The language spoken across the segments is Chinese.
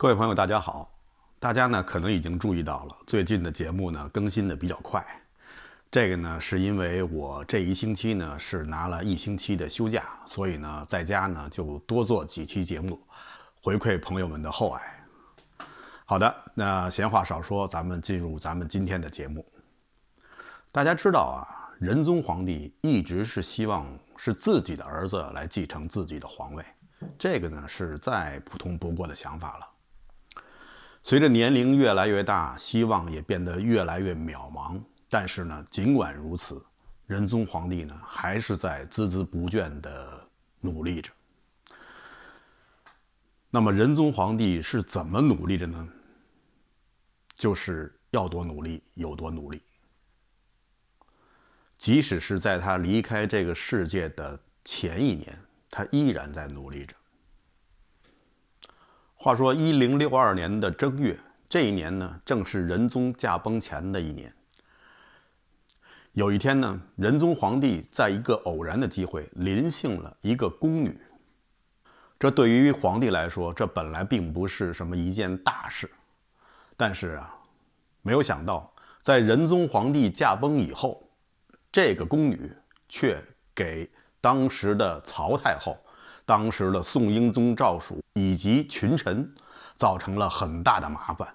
各位朋友，大家好！大家呢可能已经注意到了，最近的节目呢更新的比较快。这个呢是因为我这一星期呢是拿了一星期的休假，所以呢在家呢就多做几期节目，回馈朋友们的厚爱。好的，那闲话少说，咱们进入咱们今天的节目。大家知道啊，仁宗皇帝一直是希望是自己的儿子来继承自己的皇位，这个呢是再普通不过的想法了。随着年龄越来越大，希望也变得越来越渺茫。但是呢，尽管如此，仁宗皇帝呢，还是在孜孜不倦的努力着。那么，仁宗皇帝是怎么努力着呢？就是要多努力，有多努力。即使是在他离开这个世界的前一年，他依然在努力着。话说一零六二年的正月，这一年呢，正是仁宗驾崩前的一年。有一天呢，仁宗皇帝在一个偶然的机会，临幸了一个宫女。这对于皇帝来说，这本来并不是什么一件大事。但是啊，没有想到，在仁宗皇帝驾崩以后，这个宫女却给当时的曹太后。当时的宋英宗赵曙以及群臣，造成了很大的麻烦，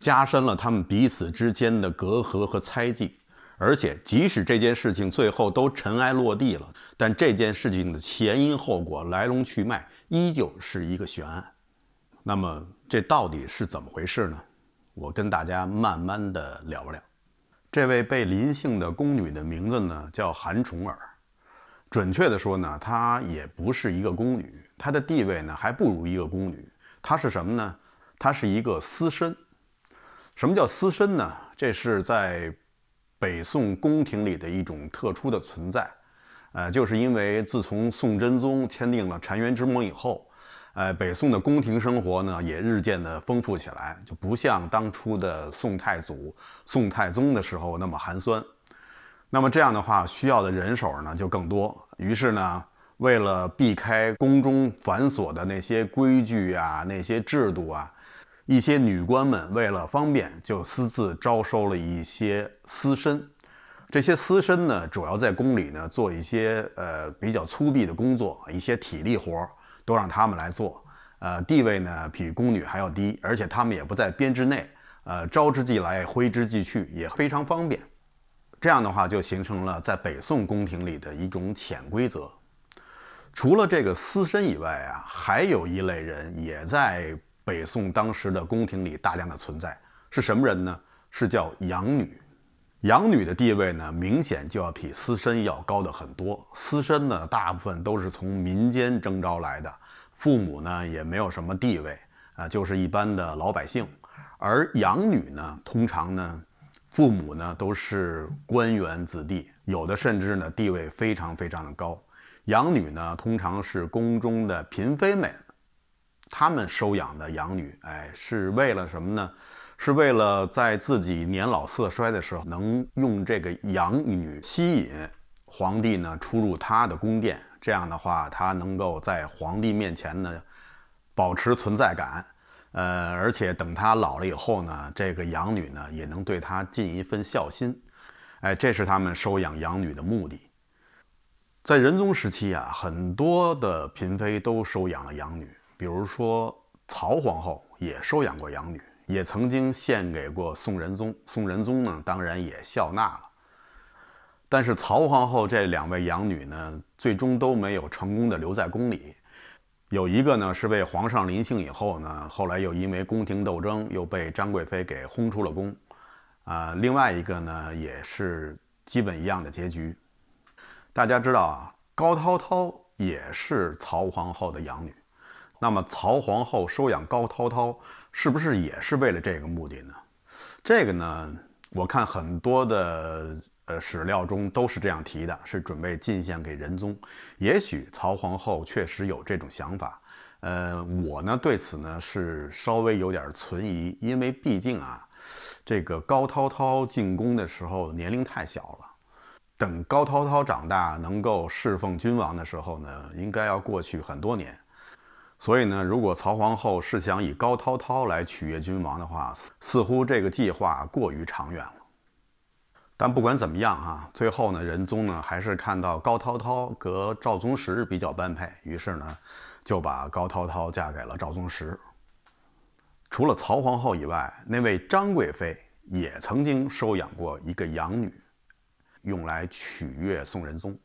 加深了他们彼此之间的隔阂和猜忌。而且，即使这件事情最后都尘埃落地了，但这件事情的前因后果、来龙去脉依旧是一个悬案。那么，这到底是怎么回事呢？我跟大家慢慢的聊聊。这位被临幸的宫女的名字呢，叫韩重耳。准确地说呢，她也不是一个宫女，她的地位呢还不如一个宫女。她是什么呢？她是一个私身。什么叫私身呢？这是在北宋宫廷里的一种特殊的存在。呃，就是因为自从宋真宗签订了澶渊之盟以后，呃，北宋的宫廷生活呢也日渐的丰富起来，就不像当初的宋太祖、宋太宗的时候那么寒酸。那么这样的话，需要的人手呢就更多。于是呢，为了避开宫中繁琐的那些规矩啊、那些制度啊，一些女官们为了方便，就私自招收了一些私身。这些私身呢，主要在宫里呢做一些呃比较粗鄙的工作，一些体力活儿都让他们来做。呃，地位呢比宫女还要低，而且他们也不在编制内。呃，招之即来，挥之即去，也非常方便。这样的话，就形成了在北宋宫廷里的一种潜规则。除了这个私身以外啊，还有一类人也在北宋当时的宫廷里大量的存在。是什么人呢？是叫养女。养女的地位呢，明显就要比私身要高的很多。私身呢，大部分都是从民间征召来的，父母呢也没有什么地位啊，就是一般的老百姓。而养女呢，通常呢。父母呢都是官员子弟，有的甚至呢地位非常非常的高。养女呢通常是宫中的嫔妃们，他们收养的养女，哎，是为了什么呢？是为了在自己年老色衰的时候，能用这个养女吸引皇帝呢出入他的宫殿。这样的话，他能够在皇帝面前呢保持存在感。呃，而且等他老了以后呢，这个养女呢也能对他尽一份孝心，哎，这是他们收养养女的目的。在仁宗时期啊，很多的嫔妃都收养了养女，比如说曹皇后也收养过养女，也曾经献给过宋仁宗，宋仁宗呢当然也笑纳了。但是曹皇后这两位养女呢，最终都没有成功的留在宫里。有一个呢是被皇上临幸以后呢，后来又因为宫廷斗争又被张贵妃给轰出了宫，啊，另外一个呢也是基本一样的结局。大家知道啊，高涛涛也是曹皇后的养女，那么曹皇后收养高涛涛是不是也是为了这个目的呢？这个呢，我看很多的。呃，史料中都是这样提的，是准备进献给仁宗。也许曹皇后确实有这种想法。呃，我呢对此呢是稍微有点存疑，因为毕竟啊，这个高涛涛进宫的时候年龄太小了，等高涛涛长大能够侍奉君王的时候呢，应该要过去很多年。所以呢，如果曹皇后是想以高涛涛来取悦君王的话，似乎这个计划过于长远了。但不管怎么样哈，最后呢，仁宗呢还是看到高涛涛和赵宗实比较般配，于是呢就把高涛涛嫁给了赵宗实。除了曹皇后以外，那位张贵妃也曾经收养过一个养女，用来取悦宋仁宗。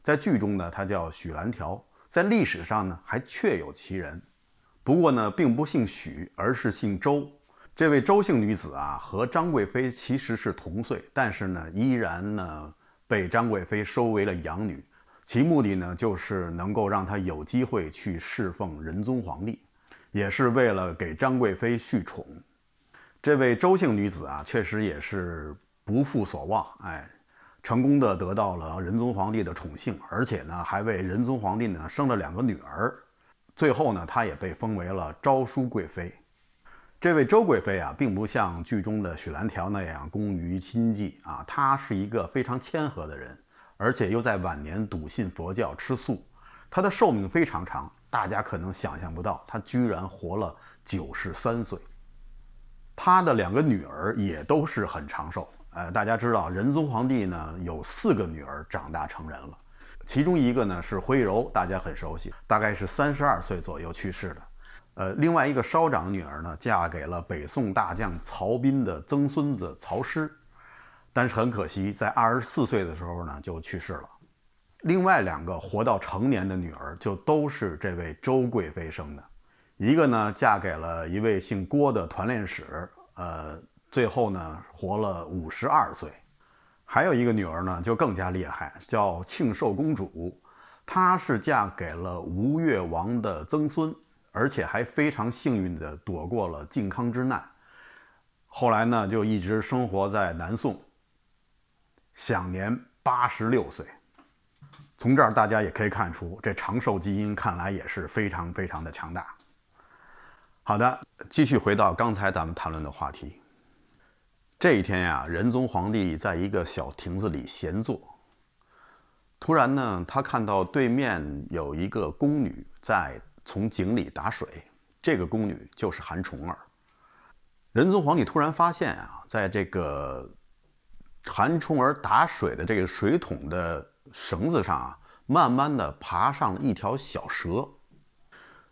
在剧中呢，她叫许兰条，在历史上呢还确有其人，不过呢并不姓许，而是姓周。这位周姓女子啊，和张贵妃其实是同岁，但是呢，依然呢被张贵妃收为了养女，其目的呢就是能够让她有机会去侍奉仁宗皇帝，也是为了给张贵妃续宠。这位周姓女子啊，确实也是不负所望，哎，成功的得到了仁宗皇帝的宠幸，而且呢还为仁宗皇帝呢生了两个女儿，最后呢她也被封为了昭淑贵妃。这位周贵妃啊，并不像剧中的许兰条那样工于心计啊，她是一个非常谦和的人，而且又在晚年笃信佛教，吃素。她的寿命非常长，大家可能想象不到，她居然活了九十三岁。她的两个女儿也都是很长寿。呃，大家知道仁宗皇帝呢有四个女儿长大成人了，其中一个呢是徽柔，大家很熟悉，大概是三十二岁左右去世的。呃，另外一个稍长女儿呢，嫁给了北宋大将曹彬的曾孙子曹师，但是很可惜，在二十四岁的时候呢就去世了。另外两个活到成年的女儿，就都是这位周贵妃生的。一个呢，嫁给了一位姓郭的团练使，呃，最后呢活了五十二岁。还有一个女儿呢，就更加厉害，叫庆寿公主，她是嫁给了吴越王的曾孙。而且还非常幸运地躲过了靖康之难，后来呢就一直生活在南宋。享年八十六岁。从这儿大家也可以看出，这长寿基因看来也是非常非常的强大。好的，继续回到刚才咱们谈论的话题。这一天呀，仁宗皇帝在一个小亭子里闲坐，突然呢，他看到对面有一个宫女在。从井里打水，这个宫女就是韩重儿。仁宗皇帝突然发现啊，在这个韩重儿打水的这个水桶的绳子上啊，慢慢的爬上了一条小蛇。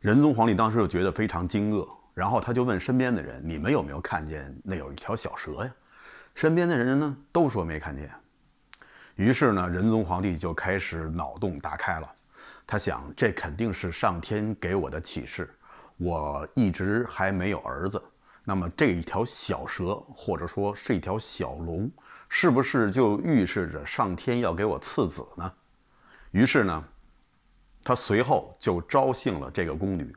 仁宗皇帝当时就觉得非常惊愕，然后他就问身边的人：“你们有没有看见那有一条小蛇呀？”身边的人呢，都说没看见。于是呢，仁宗皇帝就开始脑洞大开了。他想，这肯定是上天给我的启示。我一直还没有儿子，那么这一条小蛇，或者说是一条小龙，是不是就预示着上天要给我赐子呢？于是呢，他随后就招幸了这个宫女，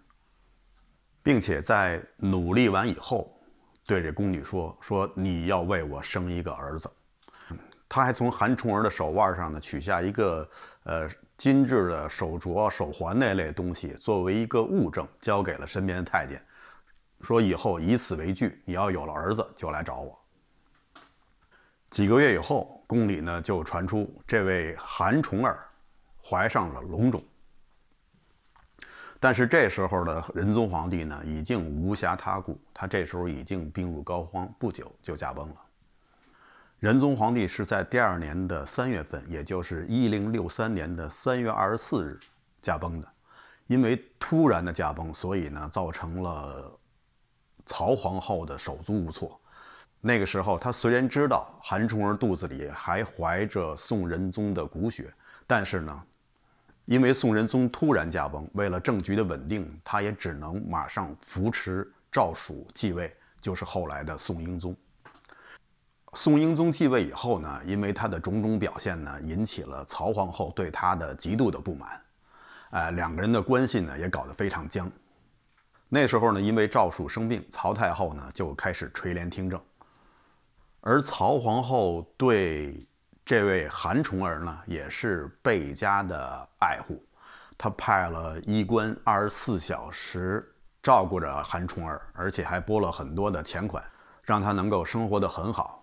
并且在努力完以后，对这宫女说：“说你要为我生一个儿子。”他还从韩重儿的手腕上呢取下一个呃。精致的手镯、手环那类东西，作为一个物证，交给了身边的太监，说以后以此为据，你要有了儿子就来找我。几个月以后，宫里呢就传出这位韩重儿怀上了龙种。但是这时候的仁宗皇帝呢已经无暇他顾，他这时候已经病入膏肓，不久就驾崩了。仁宗皇帝是在第二年的三月份，也就是一零六三年的三月二十四日驾崩的。因为突然的驾崩，所以呢，造成了曹皇后的手足无措。那个时候，他虽然知道韩崇儿肚子里还怀着宋仁宗的骨血，但是呢，因为宋仁宗突然驾崩，为了政局的稳定，他也只能马上扶持赵曙继位，就是后来的宋英宗。宋英宗继位以后呢，因为他的种种表现呢，引起了曹皇后对他的极度的不满，呃，两个人的关系呢也搞得非常僵。那时候呢，因为赵树生病，曹太后呢就开始垂帘听政，而曹皇后对这位韩崇儿呢也是倍加的爱护，她派了医官二十四小时照顾着韩崇儿，而且还拨了很多的钱款，让他能够生活得很好。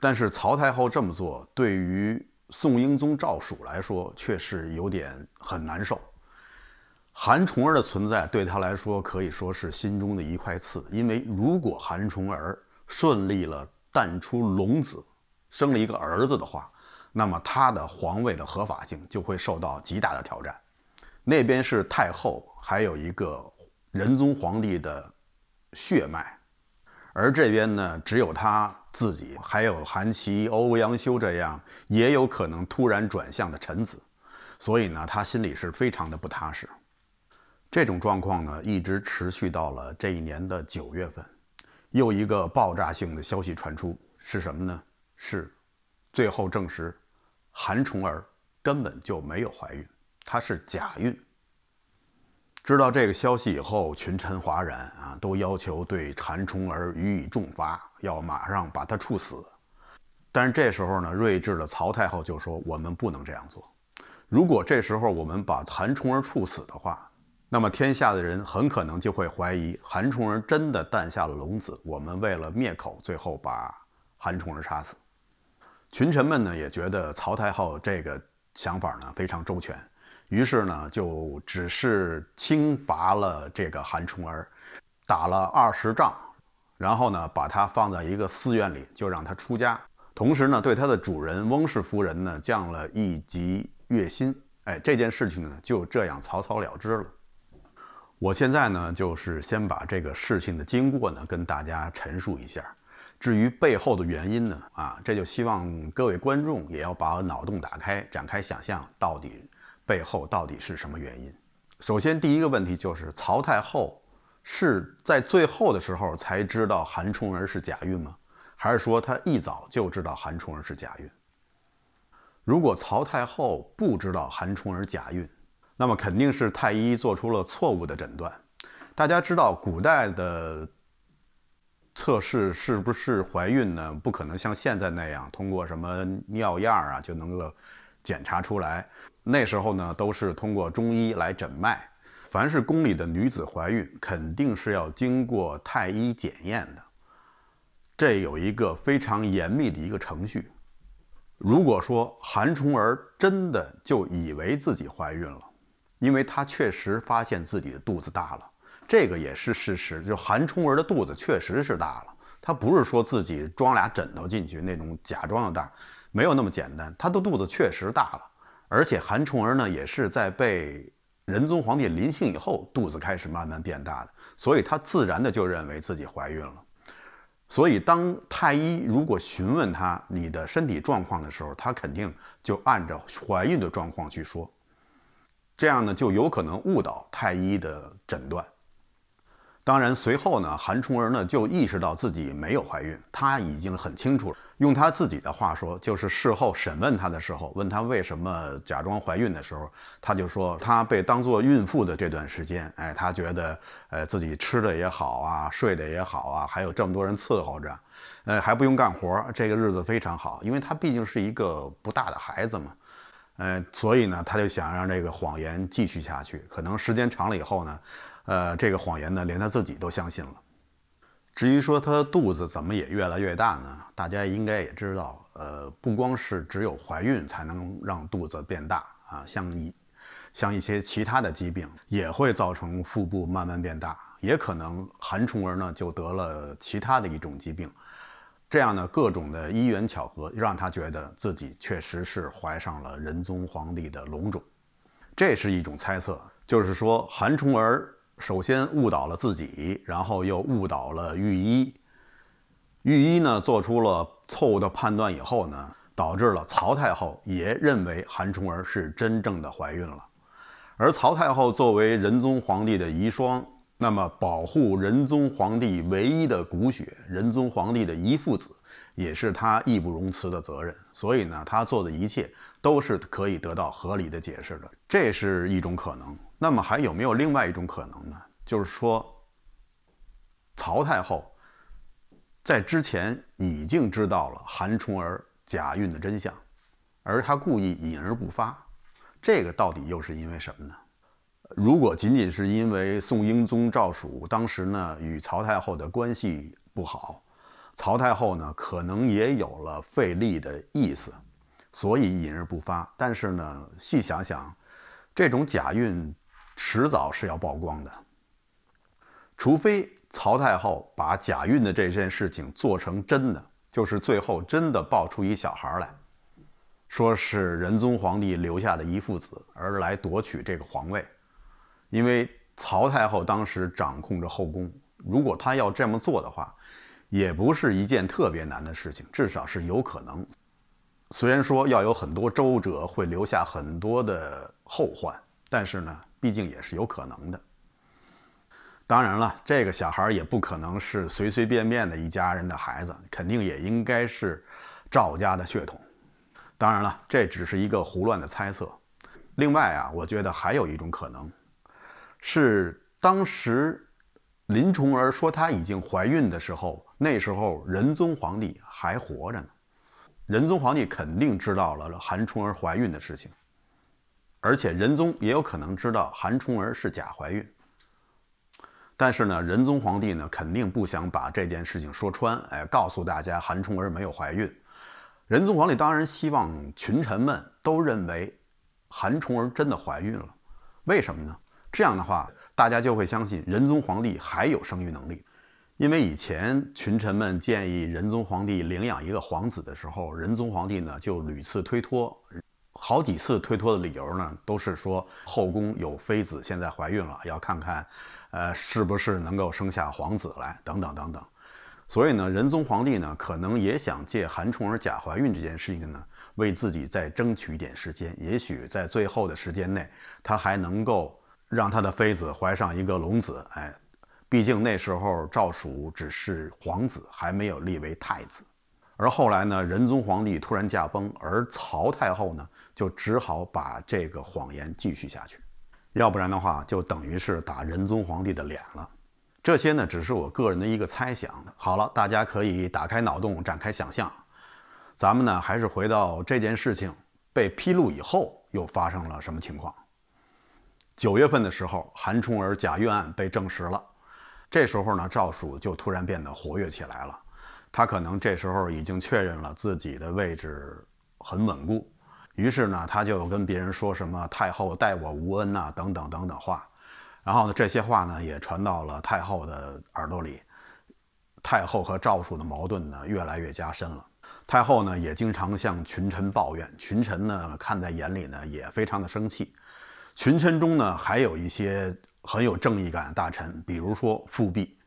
但是曹太后这么做，对于宋英宗赵曙来说，却是有点很难受。韩重儿的存在对他来说可以说是心中的一块刺，因为如果韩重儿顺利了诞出龙子，生了一个儿子的话，那么他的皇位的合法性就会受到极大的挑战。那边是太后，还有一个仁宗皇帝的血脉。而这边呢，只有他自己，还有韩琦、欧阳修这样也有可能突然转向的臣子，所以呢，他心里是非常的不踏实。这种状况呢，一直持续到了这一年的九月份，又一个爆炸性的消息传出，是什么呢？是最后证实，韩重儿根本就没有怀孕，她是假孕。知道这个消息以后，群臣哗然啊，都要求对韩冲儿予以重罚，要马上把他处死。但是这时候呢，睿智的曹太后就说：“我们不能这样做。如果这时候我们把韩冲儿处死的话，那么天下的人很可能就会怀疑韩冲儿真的诞下了龙子。我们为了灭口，最后把韩冲儿杀死。”群臣们呢，也觉得曹太后这个想法呢非常周全。于是呢，就只是轻罚了这个韩崇儿，打了二十仗，然后呢，把他放在一个寺院里，就让他出家。同时呢，对他的主人翁氏夫人呢，降了一级月薪。哎，这件事情呢，就这样草草了之了。我现在呢，就是先把这个事情的经过呢，跟大家陈述一下。至于背后的原因呢，啊，这就希望各位观众也要把脑洞打开，展开想象，到底。背后到底是什么原因？首先，第一个问题就是曹太后是在最后的时候才知道韩冲儿是假孕吗？还是说她一早就知道韩冲儿是假孕？如果曹太后不知道韩冲儿假孕，那么肯定是太医做出了错误的诊断。大家知道，古代的测试是不是怀孕呢？不可能像现在那样通过什么尿样啊就能够检查出来。那时候呢，都是通过中医来诊脉。凡是宫里的女子怀孕，肯定是要经过太医检验的。这有一个非常严密的一个程序。如果说韩重儿真的就以为自己怀孕了，因为她确实发现自己的肚子大了，这个也是事实。就韩重儿的肚子确实是大了，她不是说自己装俩枕头进去那种假装的大，没有那么简单。她的肚子确实大了。而且韩崇儿呢，也是在被仁宗皇帝临幸以后，肚子开始慢慢变大的，所以她自然的就认为自己怀孕了。所以当太医如果询问她你的身体状况的时候，她肯定就按照怀孕的状况去说，这样呢就有可能误导太医的诊断。当然，随后呢，韩崇儿呢就意识到自己没有怀孕，她已经很清楚了。用他自己的话说，就是事后审问他的时候，问他为什么假装怀孕的时候，他就说他被当做孕妇的这段时间，哎，他觉得呃自己吃的也好啊，睡的也好啊，还有这么多人伺候着，呃还不用干活，这个日子非常好。因为他毕竟是一个不大的孩子嘛，嗯，所以呢，他就想让这个谎言继续下去。可能时间长了以后呢，呃，这个谎言呢，连他自己都相信了。至于说她肚子怎么也越来越大呢？大家应该也知道，呃，不光是只有怀孕才能让肚子变大啊，像一，像一些其他的疾病也会造成腹部慢慢变大，也可能韩崇儿呢就得了其他的一种疾病，这样呢各种的因缘巧合让她觉得自己确实是怀上了仁宗皇帝的龙种，这是一种猜测，就是说韩崇儿。首先误导了自己，然后又误导了御医。御医呢做出了错误的判断以后呢，导致了曹太后也认为韩重儿是真正的怀孕了。而曹太后作为仁宗皇帝的遗孀，那么保护仁宗皇帝唯一的骨血，仁宗皇帝的遗腹子，也是她义不容辞的责任。所以呢，她做的一切都是可以得到合理的解释的。这是一种可能。那么还有没有另外一种可能呢？就是说，曹太后在之前已经知道了韩崇儿假孕的真相，而她故意隐而不发，这个到底又是因为什么呢？如果仅仅是因为宋英宗赵曙当时呢与曹太后的关系不好，曹太后呢可能也有了费力的意思，所以隐而不发。但是呢，细想想，这种假孕。迟早是要曝光的，除非曹太后把假孕的这件事情做成真的，就是最后真的爆出一小孩来，说是仁宗皇帝留下的遗腹子，而来夺取这个皇位。因为曹太后当时掌控着后宫，如果她要这么做的话，也不是一件特别难的事情，至少是有可能。虽然说要有很多周折，会留下很多的后患，但是呢。毕竟也是有可能的。当然了，这个小孩也不可能是随随便便的一家人的孩子，肯定也应该是赵家的血统。当然了，这只是一个胡乱的猜测。另外啊，我觉得还有一种可能是，当时林崇儿说她已经怀孕的时候，那时候仁宗皇帝还活着呢，仁宗皇帝肯定知道了韩冲儿怀孕的事情。而且仁宗也有可能知道韩崇儿是假怀孕，但是呢，仁宗皇帝呢肯定不想把这件事情说穿，哎，告诉大家韩崇儿没有怀孕。仁宗皇帝当然希望群臣们都认为韩崇儿真的怀孕了，为什么呢？这样的话，大家就会相信仁宗皇帝还有生育能力，因为以前群臣们建议仁宗皇帝领养一个皇子的时候，仁宗皇帝呢就屡次推脱。好几次推脱的理由呢，都是说后宫有妃子现在怀孕了，要看看，呃，是不是能够生下皇子来，等等等等。所以呢，仁宗皇帝呢，可能也想借韩冲儿假怀孕这件事情呢，为自己再争取一点时间。也许在最后的时间内，他还能够让他的妃子怀上一个龙子。哎，毕竟那时候赵曙只是皇子，还没有立为太子。而后来呢，仁宗皇帝突然驾崩，而曹太后呢，就只好把这个谎言继续下去，要不然的话，就等于是打仁宗皇帝的脸了。这些呢，只是我个人的一个猜想。好了，大家可以打开脑洞，展开想象。咱们呢，还是回到这件事情被披露以后，又发生了什么情况？九月份的时候，韩冲儿假孕案被证实了，这时候呢，赵曙就突然变得活跃起来了。他可能这时候已经确认了自己的位置很稳固，于是呢，他就跟别人说什么太后待我无恩呐，等等等等话。然后呢，这些话呢也传到了太后的耳朵里，太后和赵叔的矛盾呢越来越加深了。太后呢也经常向群臣抱怨，群臣呢看在眼里呢也非常的生气。群臣中呢还有一些很有正义感的大臣，比如说富弼。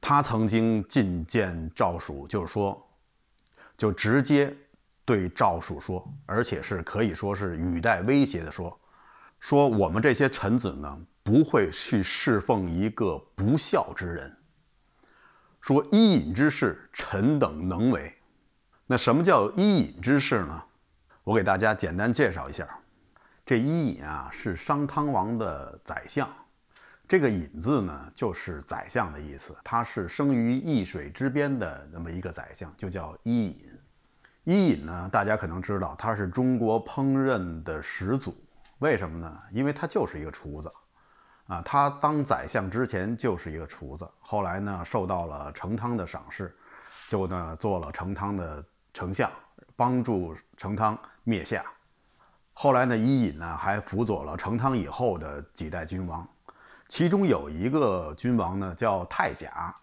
他曾经觐见赵曙，就是说，就直接对赵曙说，而且是可以说是语带威胁的说：“说我们这些臣子呢，不会去侍奉一个不孝之人。”说伊尹之事，臣等能为。那什么叫伊尹之事呢？我给大家简单介绍一下，这伊尹啊，是商汤王的宰相。这个“尹”字呢，就是宰相的意思。他是生于易水之边的那么一个宰相，就叫伊尹。伊尹呢，大家可能知道，他是中国烹饪的始祖。为什么呢？因为他就是一个厨子啊。他当宰相之前就是一个厨子，后来呢，受到了成汤的赏识，就呢做了成汤的丞相，帮助成汤灭夏。后来呢，伊尹呢还辅佐了成汤以后的几代君王。其中有一个君王呢，叫太甲。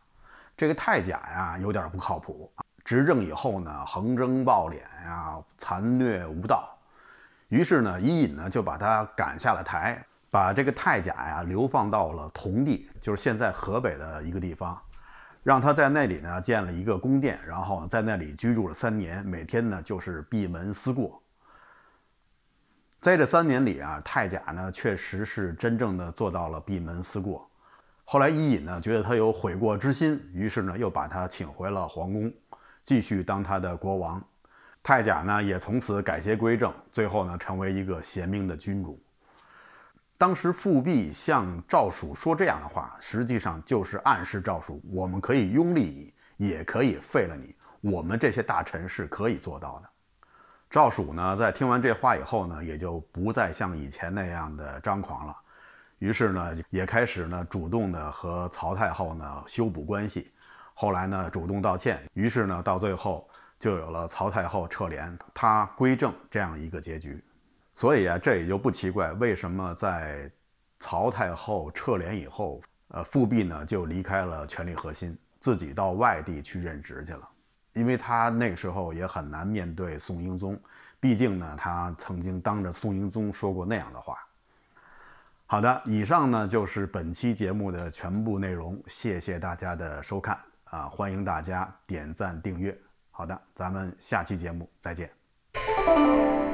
这个太甲呀，有点不靠谱。执政以后呢，横征暴敛呀，残虐无道。于是呢，伊尹呢，就把他赶下了台，把这个太甲呀流放到了同地，就是现在河北的一个地方，让他在那里呢建了一个宫殿，然后在那里居住了三年，每天呢就是闭门思过。在这三年里啊，太甲呢确实是真正的做到了闭门思过。后来伊尹呢觉得他有悔过之心，于是呢又把他请回了皇宫，继续当他的国王。太甲呢也从此改邪归正，最后呢成为一个贤明的君主。当时复辟向赵曙说这样的话，实际上就是暗示赵曙，我们可以拥立你，也可以废了你，我们这些大臣是可以做到的。赵曙呢，在听完这话以后呢，也就不再像以前那样的张狂了，于是呢，也开始呢，主动的和曹太后呢修补关系，后来呢，主动道歉，于是呢，到最后就有了曹太后撤帘，他归政这样一个结局。所以啊，这也就不奇怪，为什么在曹太后撤帘以后，呃，复辟呢就离开了权力核心，自己到外地去任职去了。因为他那个时候也很难面对宋英宗，毕竟呢，他曾经当着宋英宗说过那样的话。好的，以上呢就是本期节目的全部内容，谢谢大家的收看啊，欢迎大家点赞订阅。好的，咱们下期节目再见。